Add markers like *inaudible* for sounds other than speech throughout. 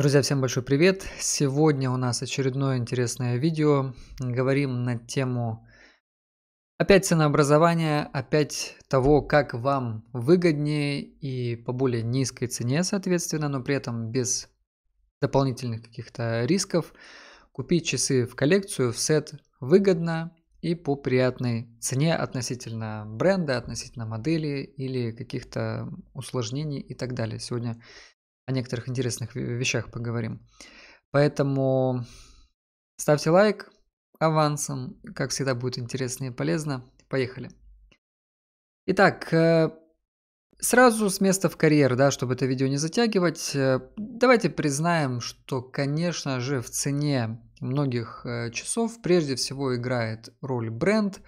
Друзья, всем большой привет! Сегодня у нас очередное интересное видео. Говорим на тему опять ценообразования, опять того, как вам выгоднее и по более низкой цене, соответственно, но при этом без дополнительных каких-то рисков купить часы в коллекцию, в сет выгодно и по приятной цене относительно бренда, относительно модели или каких-то усложнений и так далее. Сегодня о некоторых интересных вещах поговорим. Поэтому ставьте лайк авансом, как всегда будет интересно и полезно. Поехали. Итак, э, сразу с места в карьер, да, чтобы это видео не затягивать, э, давайте признаем, что, конечно же, в цене многих э, часов прежде всего играет роль бренд,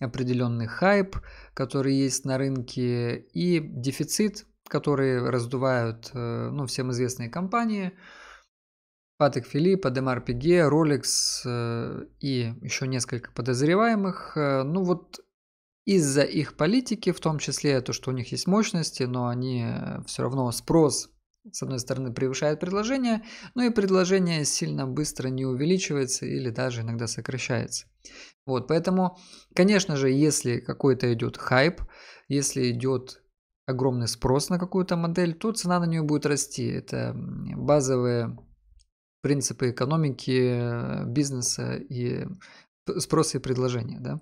определенный хайп, который есть на рынке, и дефицит которые раздувают э, ну, всем известные компании. Патрик Филипп, Адемар Пиге, Rolex э, и еще несколько подозреваемых. Э, ну вот из-за их политики, в том числе то, что у них есть мощности, но они все равно спрос с одной стороны превышает предложение, но и предложение сильно быстро не увеличивается или даже иногда сокращается. Вот, поэтому, конечно же, если какой-то идет хайп, если идет огромный спрос на какую-то модель, то цена на нее будет расти. Это базовые принципы экономики, э, бизнеса и спроса и предложения. Да?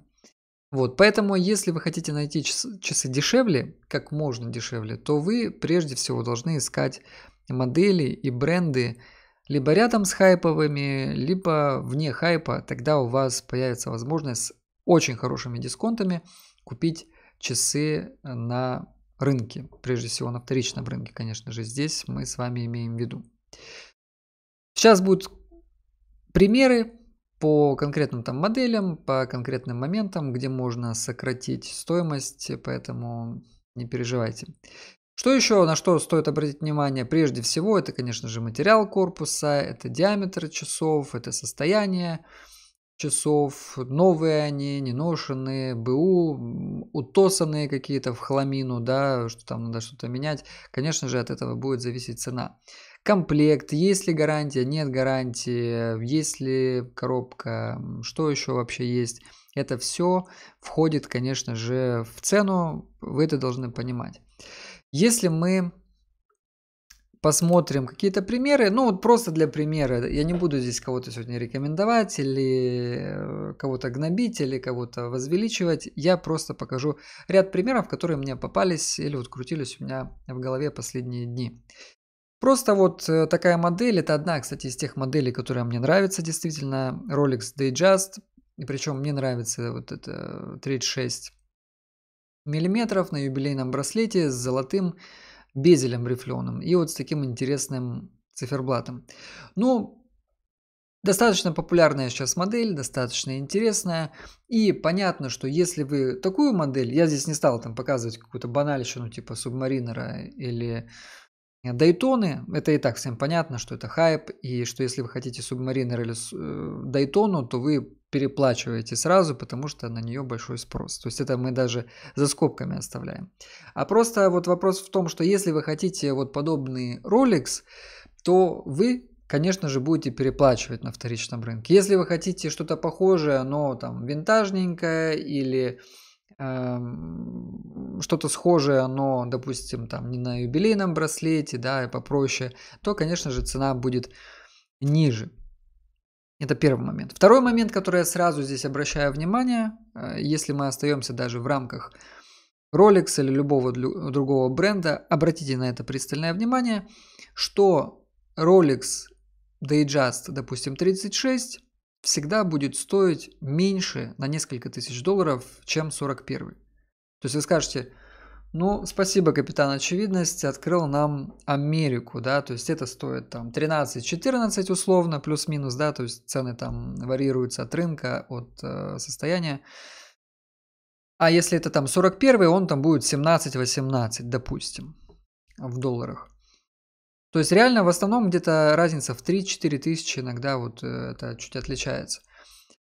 Вот, поэтому, если вы хотите найти часы, дешевле, как можно дешевле, то вы прежде всего должны искать модели и бренды либо рядом с хайповыми, либо вне хайпа. Тогда у вас появится возможность с очень хорошими дисконтами купить часы э, на рынке, прежде всего на вторичном рынке, конечно же, здесь мы с вами имеем в виду. Сейчас будут примеры по конкретным там моделям, по конкретным моментам, где можно сократить стоимость, поэтому не переживайте. Что еще, на что стоит обратить внимание? Прежде всего, это, конечно же, материал корпуса, это диаметр часов, это состояние, часов, новые они, неношенные, БУ, утосанные какие-то в хламину, да, что там надо что-то менять. Конечно же, от этого будет зависеть цена. Комплект, есть ли гарантия, нет гарантии, есть ли коробка, что еще вообще есть. Это все входит, конечно же, в цену, вы это должны понимать. Если мы посмотрим какие-то примеры. Ну, вот просто для примера. Я не буду здесь кого-то сегодня рекомендовать или э, кого-то гнобить или кого-то возвеличивать. Я просто покажу ряд примеров, которые мне попались или вот крутились у меня в голове последние дни. Просто вот э, такая модель, это одна, кстати, из тех моделей, которая мне нравится действительно, Rolex Datejust, и причем мне нравится вот это 36 миллиметров на юбилейном браслете с золотым безелем рифленым и вот с таким интересным циферблатом. Ну, Достаточно популярная сейчас модель, достаточно интересная. И понятно, что если вы такую модель, я здесь не стал там показывать какую-то банальщину типа субмаринера или э, Дайтоны, это и так всем понятно, что это хайп, и что если вы хотите субмаринер или э, Дайтону, то вы переплачиваете сразу, потому что на нее большой спрос. То есть это мы даже за скобками оставляем. А просто вот вопрос в том, что если вы хотите вот подобный Rolex, то вы конечно же, будете переплачивать на вторичном рынке. Если вы хотите что-то похожее, но там винтажненькое или эм, что-то схожее, но, допустим, там не на юбилейном браслете, да, и попроще, то, конечно же, цена будет ниже. Это первый момент. Второй момент, который я сразу здесь обращаю внимание, э, если мы остаемся даже в рамках Rolex или любого другого бренда, обратите на это пристальное внимание, что Rolex Datejust, допустим, 36, всегда будет стоить меньше на несколько тысяч долларов, чем 41. То есть вы скажете, ну, спасибо, капитан очевидность, открыл нам Америку, да, то есть это стоит там 13-14 условно, плюс-минус, да, то есть цены там варьируются от рынка, от э, состояния. А если это там 41, он там будет 17-18, допустим, в долларах. То есть реально в основном где-то разница в 3-4 тысячи, иногда вот э, это чуть отличается.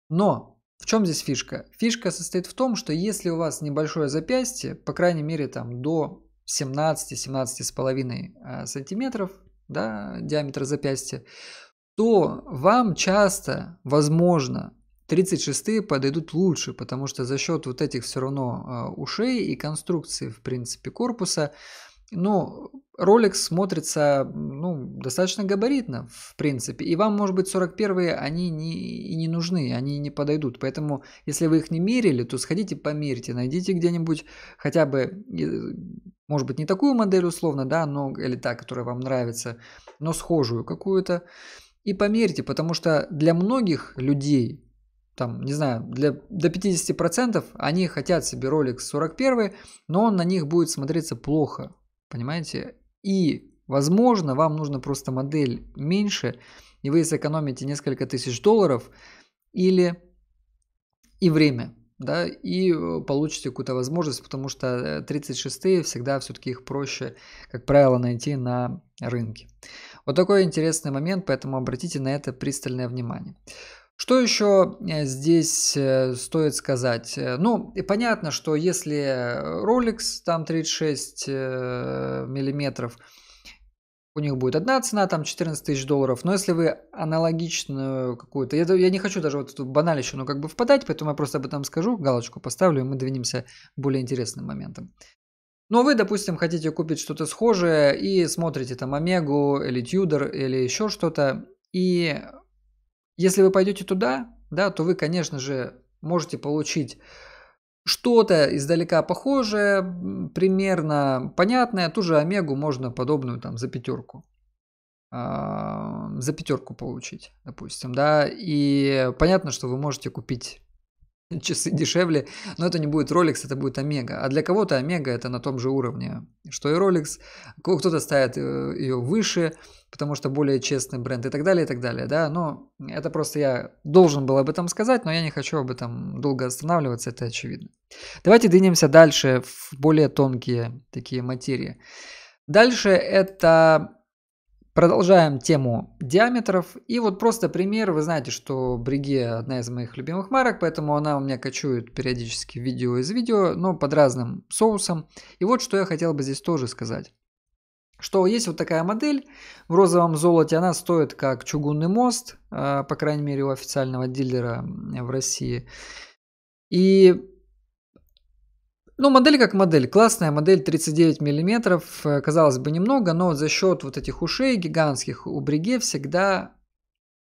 Но в чем здесь фишка? Фишка состоит в том, что если у вас небольшое запястье, по крайней мере там до 17-17,5 э, сантиметров да, диаметр запястья, то вам часто, возможно, 36 подойдут лучше, потому что за счет вот этих все равно э, ушей и конструкции, в принципе, корпуса ну, Rolex смотрится ну, достаточно габаритно, в принципе. И вам, может быть, 41-е они не, и не нужны, они не подойдут. Поэтому, если вы их не мерили, то сходите померьте, найдите где-нибудь хотя бы, может быть, не такую модель условно, да, но, или та, которая вам нравится, но схожую какую-то. И померьте, потому что для многих людей, там, не знаю, для, до 50% они хотят себе Rolex 41, но он на них будет смотреться плохо Понимаете? И, возможно, вам нужно просто модель меньше, и вы сэкономите несколько тысяч долларов или и время, да, и э, получите какую-то возможность, потому что 36-е э, всегда все-таки их проще, как правило, найти на рынке. Вот такой интересный момент, поэтому обратите на это пристальное внимание. Что еще э, здесь э, стоит сказать? Э, ну, и понятно, что если Rolex там 36 миллиметров, у них будет одна цена, там 14 тысяч долларов. Но если вы аналогичную какую-то... Я, я не хочу даже вот эту баналищину как бы впадать, поэтому я просто об этом скажу, галочку поставлю, и мы двинемся к более интересным моментам. Но вы, допустим, хотите купить что-то схожее и смотрите там Омегу или Тьюдор или еще что-то, и если вы пойдете туда, да, то вы, конечно же, можете получить что-то издалека похожее, примерно понятное, ту же омегу можно подобную там за пятерку а, за пятерку получить, допустим, да, и понятно, что вы можете купить *laughs* часы дешевле, но это не будет Rolex, это будет Омега. А для кого-то Омега это на том же уровне, что и Rolex. Кто-то ставит э, ее выше, потому что более честный бренд и так далее, и так далее, да. Но это просто я должен был об этом сказать, но я не хочу об этом долго останавливаться, это очевидно. Давайте двинемся дальше в более тонкие такие материи. Дальше это Продолжаем тему диаметров. И вот просто пример. Вы знаете, что Бриге одна из моих любимых марок, поэтому она у меня кочует периодически видео из видео, но под разным соусом. И вот что я хотел бы здесь тоже сказать. Что есть вот такая модель в розовом золоте, она стоит как чугунный мост, а, по крайней мере у официального дилера в России. И ну, модель как модель. Классная модель 39 мм. Э, казалось бы, немного, но за счет вот этих ушей гигантских у Бриге всегда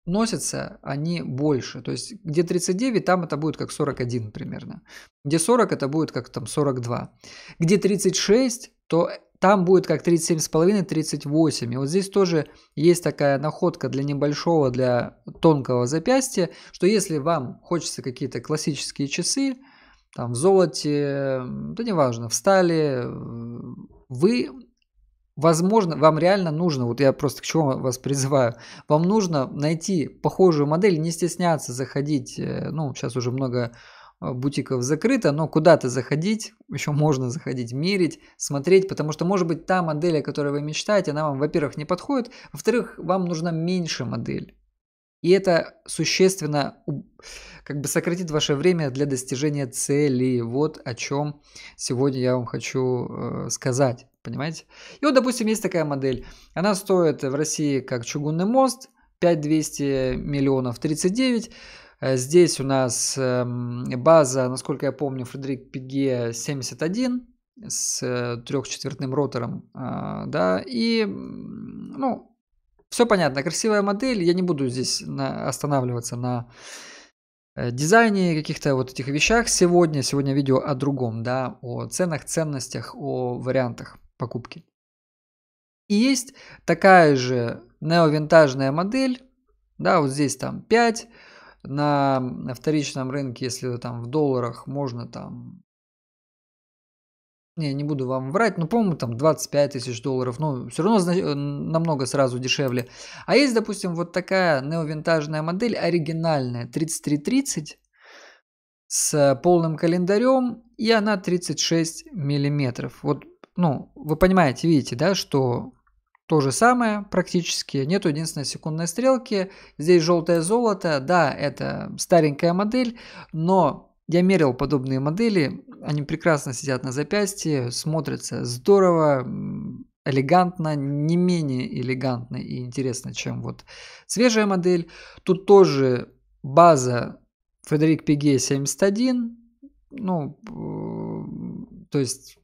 носятся они больше. То есть, где 39, там это будет как 41 примерно. Где 40, это будет как там 42. Где 36, то там будет как 37,5-38. И вот здесь тоже есть такая находка для небольшого, для тонкого запястья, что если вам хочется какие-то классические часы, там в золоте, да неважно, в стали, вы, возможно, вам реально нужно, вот я просто к чему вас призываю, вам нужно найти похожую модель, не стесняться заходить, э, ну, сейчас уже много э, бутиков закрыто, но куда-то заходить, еще можно заходить, мерить, смотреть, потому что, может быть, та модель, о которой вы мечтаете, она вам, во-первых, не подходит, во-вторых, вам нужна меньше модель. И это существенно как бы сократит ваше время для достижения цели. Вот о чем сегодня я вам хочу э, сказать. Понимаете? И вот, допустим, есть такая модель. Она стоит в России как чугунный мост. 5200 миллионов 39. Э, здесь у нас эм, база, насколько я помню, Фредерик Пиге 71 с э, трехчетвертным ротором, да, и, ну, все понятно, красивая модель, я не буду здесь на, останавливаться на э, дизайне, каких-то вот этих вещах сегодня. Сегодня видео о другом, да, о ценах, ценностях, о вариантах покупки. И есть такая же неовинтажная модель, да, вот здесь там 5, на вторичном рынке, если там в долларах, можно там не, не буду вам врать, но, по-моему, там 25 тысяч долларов, Но все равно э, намного сразу дешевле. А есть, допустим, вот такая неовинтажная модель, оригинальная, 3330, с э, полным календарем, и она 36 миллиметров. Вот, ну, вы понимаете, видите, да, что то же самое практически, нету единственной секундной стрелки, здесь желтое золото, да, это старенькая модель, но я мерил подобные модели, они прекрасно сидят на запястье, смотрятся здорово, элегантно, не менее элегантно и интересно, чем вот свежая модель. Тут тоже база Фредерик Пиге 71, ну, э, то есть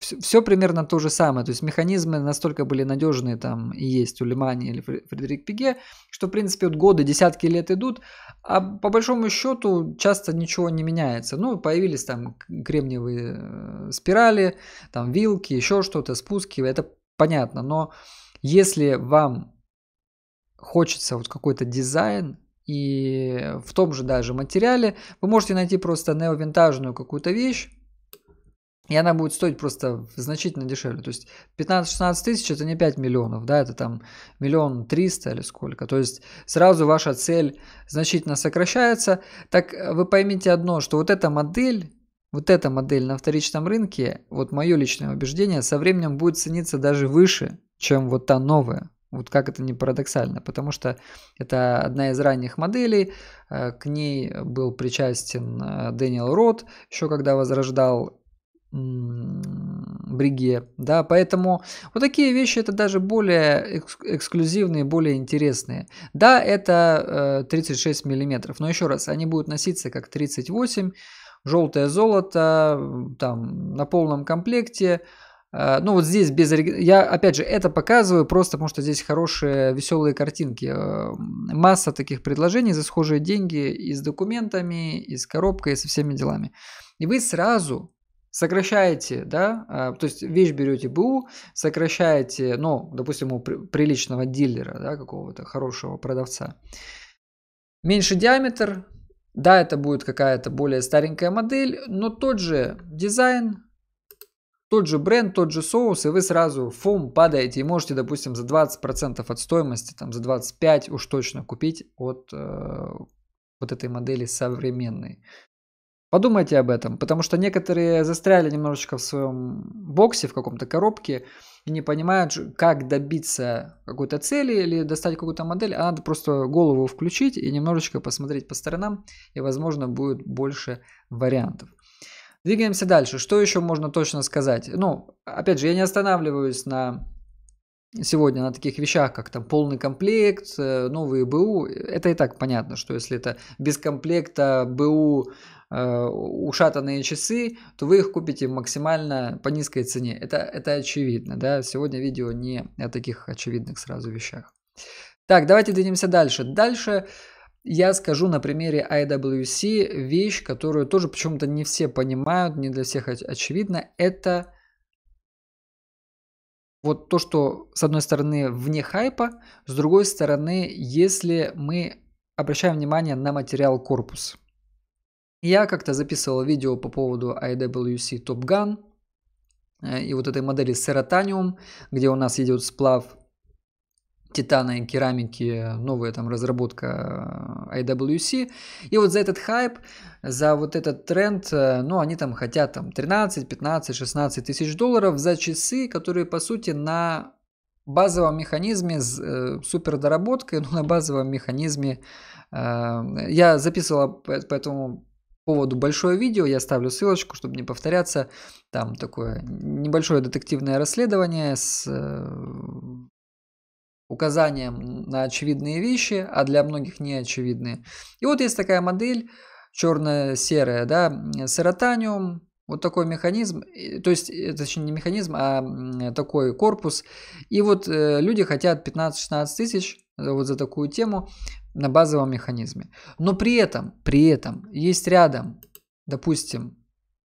все, все примерно то же самое. То есть механизмы настолько были надежные там и есть у Лимани или Фредерик Пиге, что в принципе вот годы, десятки лет идут, а по большому счету часто ничего не меняется. Ну, появились там кремниевые э, спирали, там вилки, еще что-то, спуски, это понятно. Но если вам хочется вот какой-то дизайн, и в том же даже материале вы можете найти просто неовинтажную какую-то вещь, и она будет стоить просто значительно дешевле. То есть 15-16 тысяч это не 5 миллионов, да, это там миллион триста или сколько. То есть сразу ваша цель значительно сокращается. Так э, вы поймите одно, что вот эта модель, вот эта модель на вторичном рынке, вот мое личное убеждение, со временем будет цениться даже выше, чем вот та новая. Вот как это не парадоксально, потому что это одна из ранних моделей, э, к ней был причастен э, Дэниел Рот, еще когда возрождал бриге, да, поэтому вот такие вещи это даже более экск- эксклюзивные, более интересные. Да, это э, 36 миллиметров, но еще раз, они будут носиться как 38, желтое золото, там на полном комплекте. Э, ну вот здесь без я опять же это показываю просто потому что здесь хорошие веселые картинки, э, масса таких предложений за схожие деньги и с документами, и с коробкой, и со всеми делами. И вы сразу сокращаете, да, а, то есть вещь берете БУ, сокращаете, ну, допустим, у приличного дилера, да, какого-то хорошего продавца. Меньше диаметр, да, это будет какая-то более старенькая модель, но тот же дизайн, тот же бренд, тот же соус, и вы сразу фом падаете и можете, допустим, за 20% от стоимости, там за 25% уж точно купить от э, вот этой модели современной. Подумайте об этом, потому что некоторые застряли немножечко в своем боксе, в каком-то коробке, и не понимают, как добиться какой-то цели или достать какую-то модель, а надо просто голову включить и немножечко посмотреть по сторонам, и, возможно, будет больше вариантов. Двигаемся дальше. Что еще можно точно сказать? Ну, опять же, я не останавливаюсь на сегодня на таких вещах, как там полный комплект, э, новые БУ, это и так понятно, что если это без комплекта БУ Э, ушатанные часы, то вы их купите максимально по низкой цене. Это, это очевидно, да, сегодня видео не о таких очевидных сразу вещах. Так, давайте двинемся дальше. Дальше я скажу на примере IWC вещь, которую тоже почему-то не все понимают, не для всех очевидно. Это вот то, что с одной стороны вне хайпа, с другой стороны, если мы обращаем внимание на материал корпуса. Я как-то записывал видео по поводу IWC Top Gun э, и вот этой модели Serotanium, где у нас идет сплав титана и керамики, э, новая там разработка э, IWC. И вот за этот хайп, за вот этот тренд, ну, они там хотят там 13, 15, 16 тысяч долларов за часы, которые, по сути, на базовом механизме с э, супердоработкой, *laughs* но ну, на базовом механизме. Э, я записывал по, по этому поводу большое видео, я ставлю ссылочку, чтобы не повторяться. Там такое небольшое детективное расследование с э, указанием на очевидные вещи, а для многих неочевидные. И вот есть такая модель черно-серая, да, серотаниум, вот такой механизм, то есть, э, точнее, не механизм, а такой корпус. И вот э, люди хотят 15-16 тысяч вот за такую тему на базовом механизме. Но при этом, при этом есть рядом, допустим,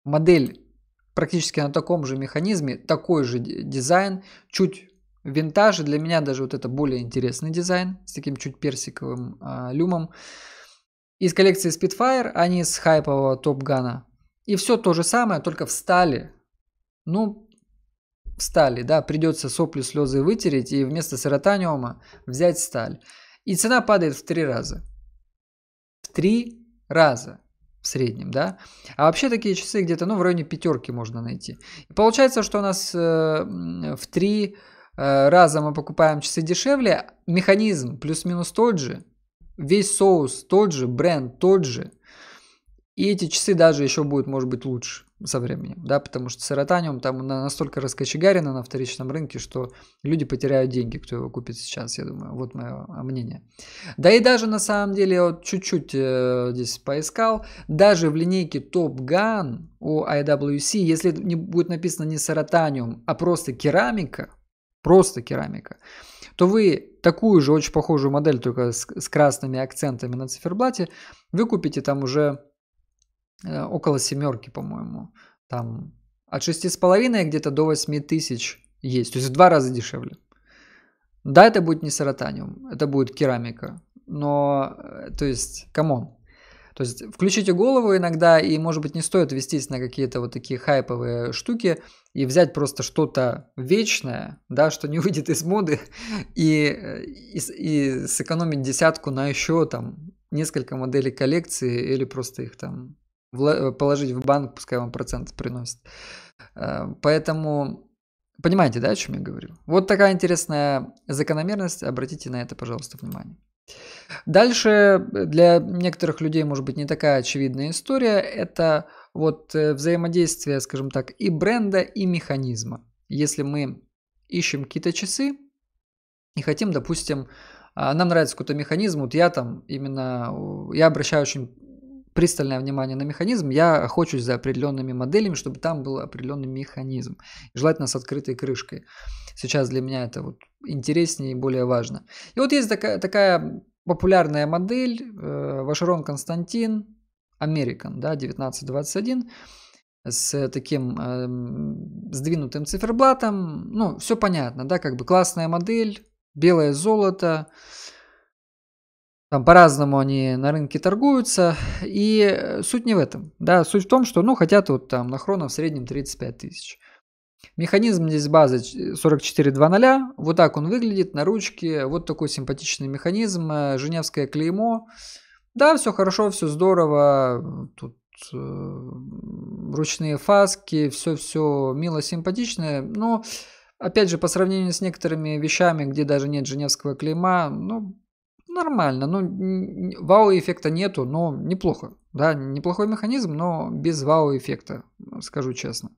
модель практически на таком же механизме, такой же дизайн, чуть винтаж. Для меня даже вот это более интересный дизайн с таким чуть персиковым э, люмом. Из коллекции Spitfire, а не с хайпового Топ Гана. И все то же самое, только встали. Ну, стали, да, придется сопли, слезы вытереть и вместо серотаниума взять сталь и цена падает в три раза. В три раза в среднем, да. А вообще такие часы где-то, ну, в районе пятерки можно найти. И получается, что у нас э, в три э, раза мы покупаем часы дешевле, механизм плюс-минус тот же, весь соус тот же, бренд тот же, и эти часы даже еще будут, может быть, лучше со временем, да, потому что саратаниум там настолько раскочегарено на вторичном рынке, что люди потеряют деньги, кто его купит сейчас, я думаю, вот мое а, мнение. Да и даже на самом деле, я вот чуть-чуть э, здесь поискал, даже в линейке Top Gun у IWC, если не будет написано не саратаниум, а просто керамика, просто керамика, то вы такую же очень похожую модель, только с, с красными акцентами на циферблате, вы купите там уже Э, около семерки, по-моему. Там от шести с половиной где-то до восьми тысяч есть. То есть в два раза дешевле. Да, это будет не саратаниум, это будет керамика. Но, э, то есть, камон. То есть, включите голову иногда, и, может быть, не стоит вестись на какие-то вот такие хайповые штуки и взять просто что-то вечное, да, что не *laughs* выйдет из моды, и, э, и, и сэкономить десятку на еще там несколько моделей коллекции или просто их там Э, положить в банк, пускай вам процент приносит. Э, поэтому понимаете, да, о чем я говорю? Вот такая интересная закономерность, обратите на это, пожалуйста, внимание. Дальше э, для некоторых людей, может быть, не такая очевидная история, это вот взаимодействие, скажем так, и бренда, и механизма. Если мы ищем какие-то часы и хотим, допустим, а, нам нравится какой-то механизм, вот я там именно, я обращаю очень пристальное внимание на механизм, я охочусь за определенными моделями, чтобы там был определенный механизм. Желательно с открытой крышкой. Сейчас для меня это вот интереснее и более важно. И вот есть такая, такая популярная модель э, Вашерон Константин American, да, 1921 с таким э, сдвинутым циферблатом. Ну, все понятно, да, как бы классная модель, белое золото, там по-разному они на рынке торгуются. И э, суть не в этом. Да, суть в том, что ну, хотят вот там на хрона в среднем 35 тысяч. Механизм здесь базы 44.2.0. Э, вот так он выглядит на ручке. Вот такой симпатичный механизм. Э, женевское клеймо. Да, все хорошо, все здорово. Тут ручные фаски, все-все мило, симпатичное. Но, опять же, по сравнению с некоторыми вещами, где даже нет женевского клейма, ну, нормально. Ну, вау-эффекта нету, но неплохо. Да, неплохой механизм, но без вау-эффекта, скажу честно.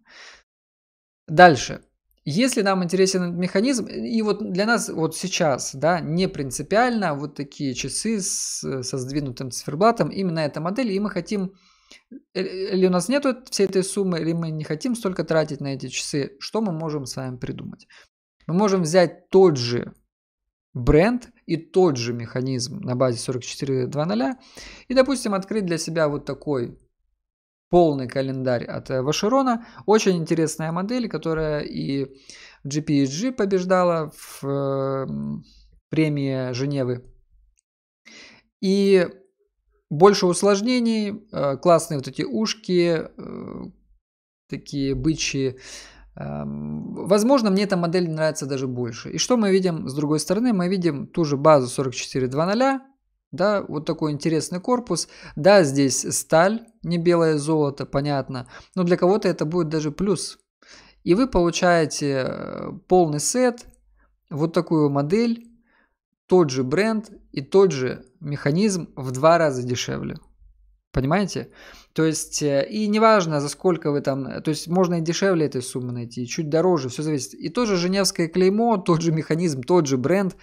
Дальше. Если нам интересен этот механизм, и вот для нас вот сейчас, да, не принципиально вот такие часы с, со сдвинутым циферблатом, именно эта модель, и мы хотим, э, или у нас нету всей этой суммы, или мы не хотим столько тратить на эти часы, что мы можем с вами придумать? Мы можем взять тот же бренд и тот же механизм на базе 44.2.0 и, допустим, открыть для себя вот такой полный календарь от э, Вашерона. Очень интересная модель, которая и в GPSG побеждала в э, премии Женевы. И больше усложнений, э, классные вот эти ушки, э, такие бычьи Эм, возможно, мне эта модель нравится даже больше. И что мы видим с другой стороны? Мы видим ту же базу 44.2.0, да, вот такой интересный корпус. Да, здесь сталь, не белое золото, понятно, но для кого-то это будет даже плюс. И вы получаете э, полный сет, вот такую модель, тот же бренд и тот же механизм в два раза дешевле. Понимаете? То есть, э, и неважно, за сколько вы там, то есть можно и дешевле этой суммы найти, и чуть дороже, все зависит. И же женевское клеймо, тот же механизм, тот же бренд,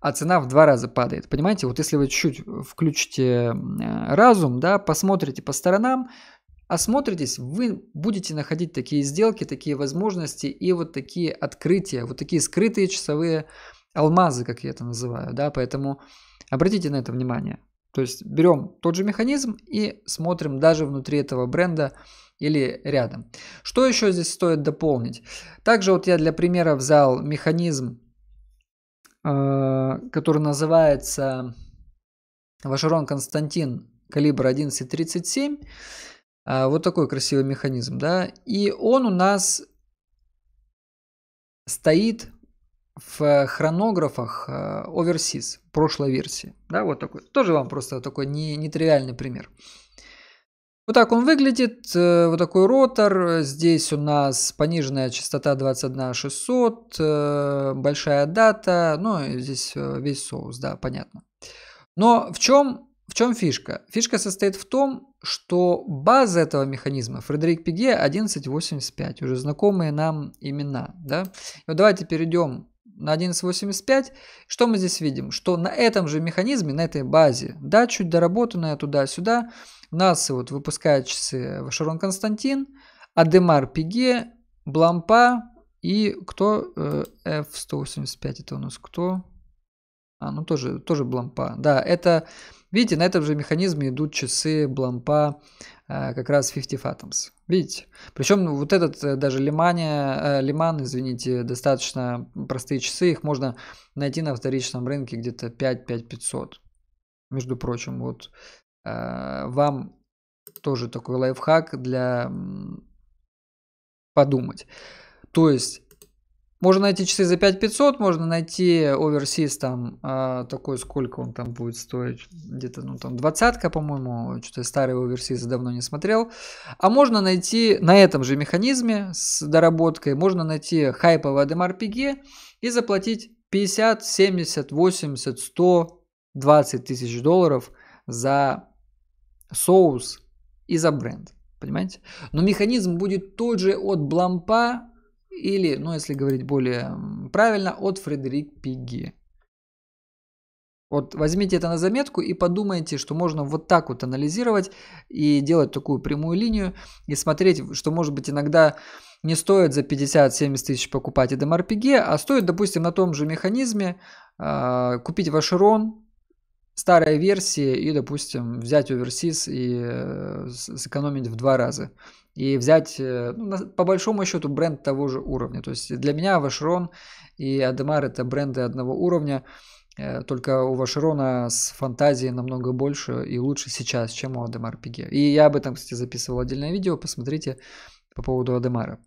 а цена в два раза падает. Понимаете, вот если вы чуть включите э, разум, да, посмотрите по сторонам, осмотритесь, вы будете находить такие сделки, такие возможности и вот такие открытия, вот такие скрытые часовые алмазы, как я это называю, да, поэтому обратите на это внимание. То есть берем тот же механизм и смотрим даже внутри этого бренда или рядом. Что еще здесь стоит дополнить? Также вот я для примера взял механизм, э, который называется Вашерон Константин калибр 1137. Э, вот такой красивый механизм, да. И он у нас стоит в э, хронографах э, Overseas прошлой версии. Да, вот такой. Тоже вам просто такой не, нетривиальный пример. Вот так он выглядит, э, вот такой ротор, здесь у нас пониженная частота 21600, большая дата, ну здесь весь соус, да, понятно. Но в чем, в чем фишка? Фишка состоит в том, что база этого механизма Фредерик Пиге 1185, уже знакомые нам имена, да. вот давайте перейдем на 11.85. Что мы здесь видим? Что на этом же механизме, на этой базе, да, чуть доработанная туда-сюда, нас вот выпускают часы Шарон Константин, Адемар Пиге, Блампа и кто? Э, F185 это у нас кто? А, ну тоже, тоже Блампа. Да, это, видите, на этом же механизме идут часы Блампа Э, как раз 50 Fathoms. Видите? Причем ну, вот этот э, даже Лимане, э, Лиман, извините, достаточно простые часы, их можно найти на вторичном рынке где-то 5-5500. Между прочим, вот вам тоже такой лайфхак для подумать. То есть можно найти часы за 5500, можно найти оверсис там э, такой, сколько он там будет стоить, где-то ну там двадцатка, по-моему, что-то старый оверсис давно не смотрел. А можно найти на этом же механизме с доработкой, можно найти хайповый Ademar PG эм и заплатить 50, 70, 80, 100, 20 тысяч долларов за соус и за бренд. Понимаете? Но механизм будет тот же от Блампа или, ну если говорить более правильно, от Фредерик Пигги. Вот возьмите это на заметку и подумайте, что можно вот так вот анализировать и делать такую прямую линию и смотреть, что может быть иногда не стоит за 50-70 тысяч покупать EDMRPG, а стоит, допустим, на том же механизме э, купить Вашерон, старая версия и, допустим, взять оверсис и э, сэкономить в два раза и взять, э, ну, по большому счету, бренд того же уровня. То есть для меня Вашрон и Адемар это бренды одного уровня, э, только у Вашрона с фантазией намного больше и лучше сейчас, чем у Адемар Пиге. И я об этом, кстати, записывал отдельное видео, посмотрите по поводу Адемара.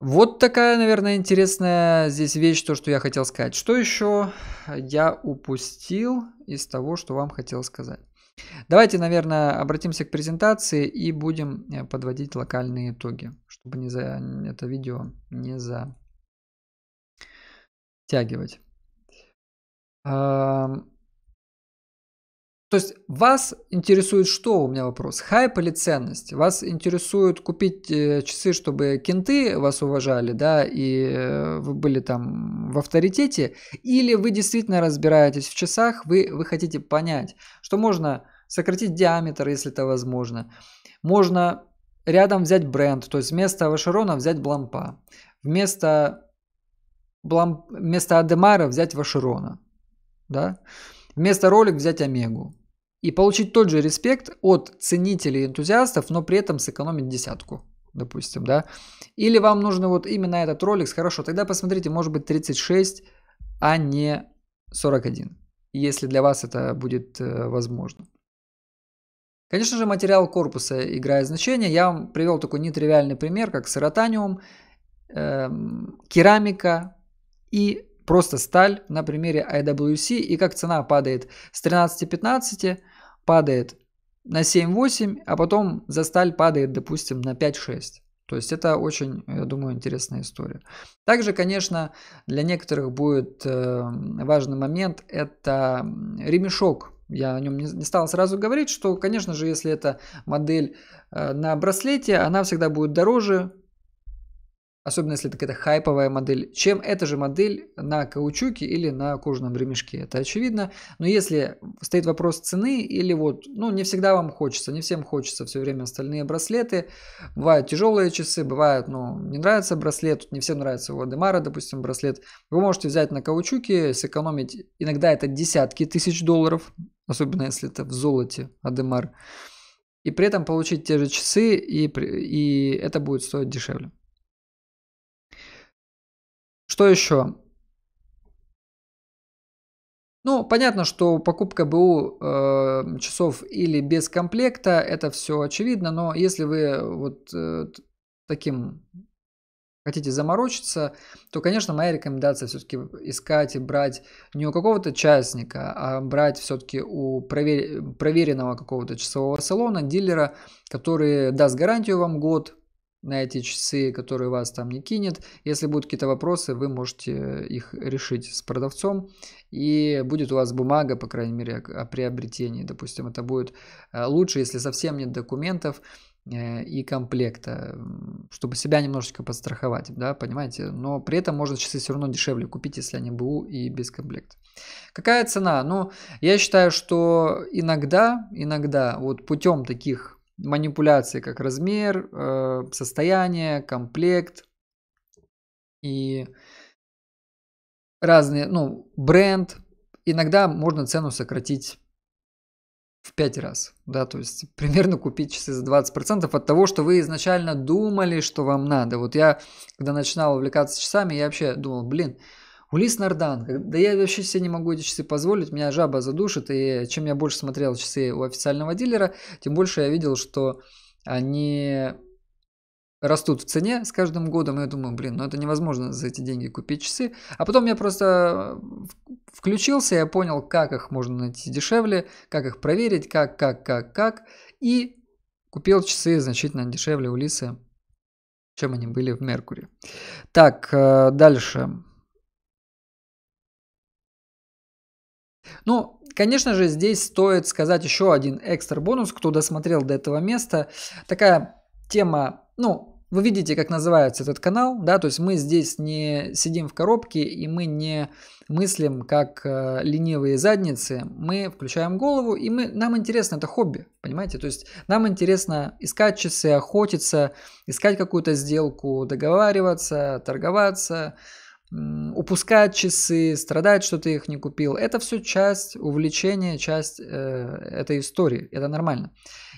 Вот такая, наверное, интересная здесь вещь, то, что я хотел сказать. Что еще я упустил из того, что вам хотел сказать? Давайте, наверное, обратимся к презентации и будем э, подводить локальные итоги, чтобы не за... это видео не затягивать. То есть вас интересует что, у меня вопрос, хайп или ценность? Вас интересует купить э, часы, чтобы кенты вас уважали, да, и э, вы были там в авторитете? Или вы действительно разбираетесь в часах, вы, вы хотите понять, что можно сократить диаметр, если это возможно. Можно рядом взять бренд, то есть вместо Вашерона взять Блампа, вместо, Блам... вместо Адемара взять Вашерона, да? вместо ролик взять Омегу. И получить тот же респект от ценителей энтузиастов, но при этом сэкономить десятку допустим, да, или вам нужно вот именно этот ролик, хорошо, тогда посмотрите, может быть 36, а не 41, если для вас это будет э, возможно. Конечно же, материал корпуса играет значение. Я вам привел такой нетривиальный пример, как сиротаниум, эм, керамика и просто сталь на примере IWC и как цена падает с 13-15, падает на 7-8, а потом за сталь падает, допустим, на 5-6. То есть это очень, я думаю, интересная история. Также, конечно, для некоторых будет эм, важный момент, это ремешок я о нем не, не стал сразу говорить, что, конечно же, если это модель э, на браслете, она всегда будет дороже, особенно если это какая-то хайповая модель, чем эта же модель на каучуке или на кожаном ремешке. Это очевидно. Но если стоит вопрос цены или вот, ну, не всегда вам хочется, не всем хочется все время остальные браслеты. Бывают тяжелые часы, бывают, ну, не нравится браслет, не всем нравится у Адемара, допустим, браслет. Вы можете взять на каучуке, сэкономить, иногда это десятки тысяч долларов, особенно если это в золоте Адемар, и при этом получить те же часы, и, и это будет стоить дешевле. Что еще? Ну, понятно, что покупка БУ э, часов или без комплекта, это все очевидно, но если вы вот э, таким хотите заморочиться, то, конечно, моя рекомендация все-таки искать и брать не у какого-то частника, а брать все-таки у провер... проверенного какого-то часового салона, дилера, который даст гарантию вам год на эти часы, которые вас там не кинет. Если будут какие-то вопросы, вы можете их решить с продавцом, и будет у вас бумага, по крайней мере, о приобретении. Допустим, это будет э, лучше, если совсем нет документов, Э, и комплекта, чтобы себя немножечко подстраховать, да, понимаете? Но при этом можно часы все равно дешевле купить, если они БУ и без комплекта. Какая цена? Ну, я считаю, что иногда, иногда вот путем таких манипуляций, как размер, э, состояние, комплект и разные, ну, бренд, иногда можно цену сократить в 5 раз, да, то есть *laughs* примерно купить часы за 20% от того, что вы изначально думали, что вам надо. Вот я, когда начинал увлекаться часами, я вообще думал, блин, Улис Нардан, э, да я вообще себе не могу эти часы позволить, меня жаба задушит, и чем я больше смотрел часы у официального дилера, тем больше я видел, что они растут в цене с каждым годом, и я думаю, блин, ну это невозможно за эти деньги купить часы. А потом я просто э, включился, я понял, как их можно найти дешевле, как их проверить, как, как, как, как. И купил часы значительно дешевле у Лисы, чем они были в Меркури. Так, э, дальше. Ну, конечно же, здесь стоит сказать еще один экстра бонус, кто досмотрел до этого места. Такая тема, ну, вы видите, как называется этот канал, да, то есть мы здесь не сидим в коробке и мы не мыслим как э, ленивые задницы, мы включаем голову и мы, нам интересно, это хобби, понимаете, то есть нам интересно искать часы, охотиться, искать какую-то сделку, договариваться, торговаться, упускают часы, страдают, что ты их не купил. Это все часть увлечения, часть э, этой истории. Это нормально.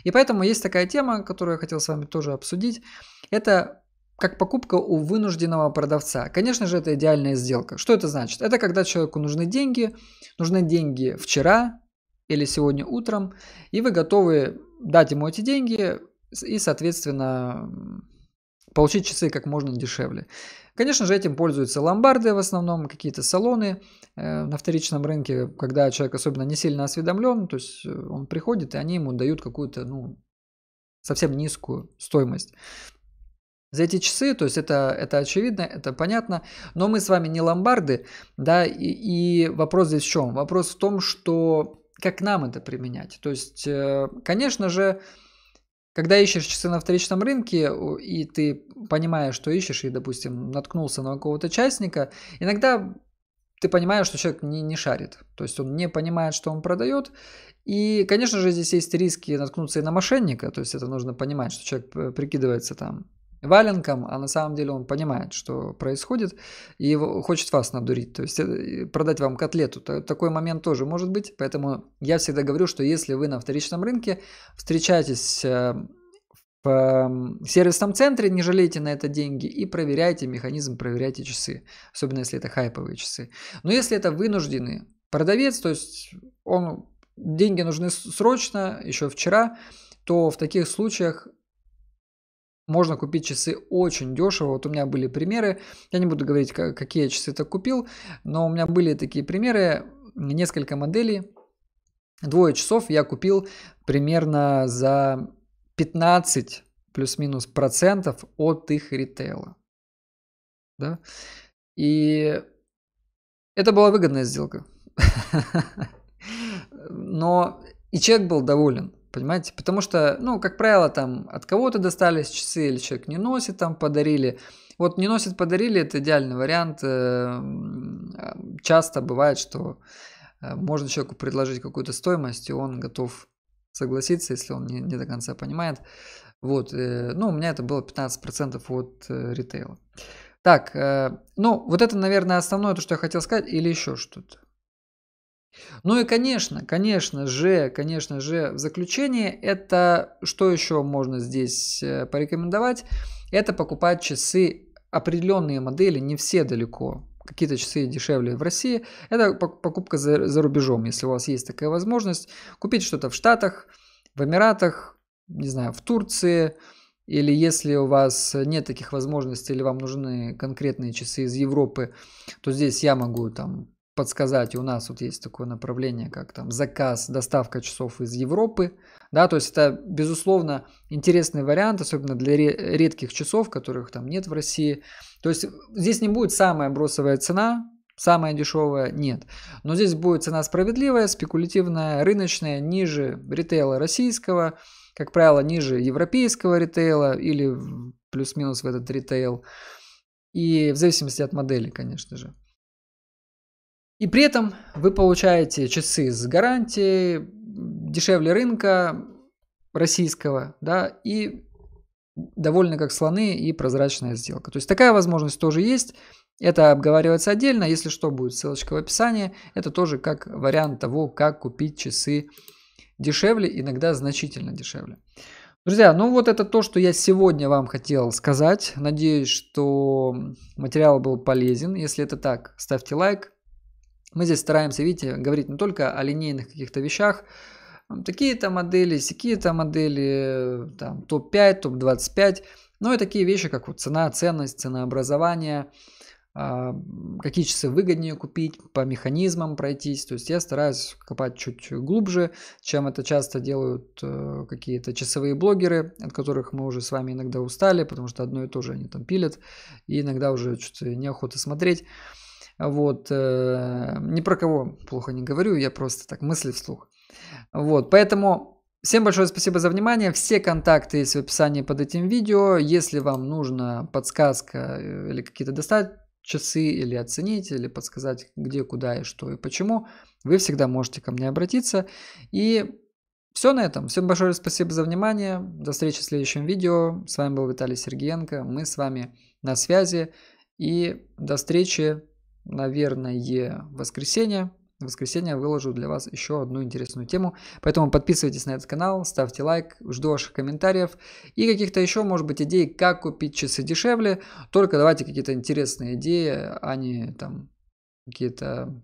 И поэтому есть такая тема, которую я хотел с вами тоже обсудить. Это как покупка у вынужденного продавца. Конечно же, это идеальная сделка. Что это значит? Это когда человеку нужны деньги, нужны деньги вчера или сегодня утром, и вы готовы дать ему эти деньги и, соответственно, получить часы как можно дешевле. Конечно же, этим пользуются ломбарды в основном, какие-то салоны э, на вторичном рынке, когда человек особенно не сильно осведомлен, то есть э, он приходит, и они ему дают какую-то, ну, совсем низкую стоимость за эти часы, то есть это, это очевидно, это понятно, но мы с вами не ломбарды, да, и, и вопрос здесь в чем? Вопрос в том, что как нам это применять, то есть, э, конечно же, когда ищешь часы на вторичном рынке, и ты понимаешь, что ищешь, и, допустим, наткнулся на какого-то частника, иногда ты понимаешь, что человек не, не шарит. То есть он не понимает, что он продает. И, конечно же, здесь есть риски наткнуться и на мошенника. То есть это нужно понимать, что человек э, прикидывается там валенком, а на самом деле он понимает, что происходит, и его, хочет вас надурить, то есть э, продать вам котлету. Такой момент тоже может быть, поэтому я всегда говорю, что если вы на вторичном рынке встречаетесь э, в эм, сервисном центре, не жалейте на это деньги и проверяйте механизм, проверяйте часы, особенно если это хайповые часы. Но если это вынужденный продавец, то есть он, деньги нужны срочно, еще вчера, то в таких случаях можно купить часы очень дешево. Вот у меня были примеры. Я не буду говорить, какие часы это купил, но у меня были такие примеры. Несколько моделей. Двое часов я купил примерно за 15 плюс-минус процентов от их ритейла. Да? И это была выгодная сделка. *laughs* Но и человек был доволен. Понимаете? Потому что, ну, как правило, там от кого-то достались часы, или человек не носит, там подарили. Вот не носит, подарили, это идеальный вариант. Э, а, часто бывает, что э, можно человеку предложить какую-то стоимость, и он готов согласиться, если он не, не до конца понимает. Вот, э, ну, у меня это было 15% от ритейла. Так, ну, вот это, наверное, основное, то, что я хотел сказать, или еще что-то? Ну и, конечно, конечно же, конечно же, в заключение это, что еще можно здесь э, порекомендовать, это покупать часы определенные модели, не все далеко, какие-то часы дешевле в России, это покупка за, за рубежом, если у вас есть такая возможность, купить что-то в Штатах, в Эмиратах, не знаю, в Турции, или если у вас нет таких возможностей, или вам нужны конкретные часы из Европы, то здесь я могу там подсказать. У нас вот есть такое направление, как там заказ, доставка часов из Европы. Да, то есть это, безусловно, интересный вариант, особенно для редких часов, которых там нет в России. То есть здесь не будет самая бросовая цена, самая дешевая нет. Но здесь будет цена справедливая, спекулятивная, рыночная, ниже ритейла российского, как правило, ниже европейского ритейла или плюс-минус в этот ритейл. И в зависимости от модели, конечно же. И при этом вы получаете часы с гарантией, дешевле рынка российского, да, и довольно как слоны и прозрачная сделка. То есть такая возможность тоже есть. Это обговаривается отдельно. Если что, будет ссылочка в описании. Это тоже как вариант того, как купить часы дешевле, иногда значительно дешевле. Друзья, ну вот это то, что я сегодня вам хотел сказать. Надеюсь, что материал был полезен. Если это так, ставьте лайк, мы здесь стараемся, видите, говорить не только о линейных каких-то вещах, такие-то модели, такие-то модели, э, там, топ-5, топ-25, но и такие вещи, как вот цена, ценность, ценообразование, а, какие часы выгоднее купить, по механизмам пройтись. То есть я стараюсь копать чуть глубже, чем это часто делают э, какие-то часовые блогеры, от которых мы уже с вами иногда устали, потому что одно и то же они там пилят, и иногда уже что-то неохота смотреть. Вот, э, ни про кого плохо не говорю, я просто так мысли вслух. Вот, поэтому Всем большое спасибо за внимание. Все контакты есть в описании под этим видео. Если вам нужна подсказка э, или какие-то достать часы, или оценить, или подсказать, где, куда и что и почему, вы всегда можете ко мне обратиться. И все на этом. Всем большое спасибо за внимание. До встречи в следующем видео. С вами был Виталий Сергеенко. Мы с вами на связи. И до встречи наверное, воскресенье. В воскресенье выложу для вас еще одну интересную тему. Поэтому подписывайтесь на этот канал, ставьте лайк, жду ваших комментариев и каких-то еще, может быть, идей, как купить часы дешевле. Только давайте какие-то интересные идеи, а не там какие-то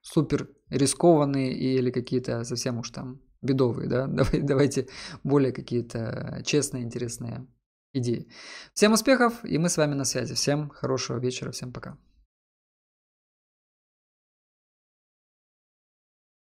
супер рискованные или какие-то совсем уж там бедовые, да? *laughs* Давайте, давайте более какие-то честные, интересные идеи. Всем успехов, и мы с вами на связи. Всем хорошего вечера, всем пока.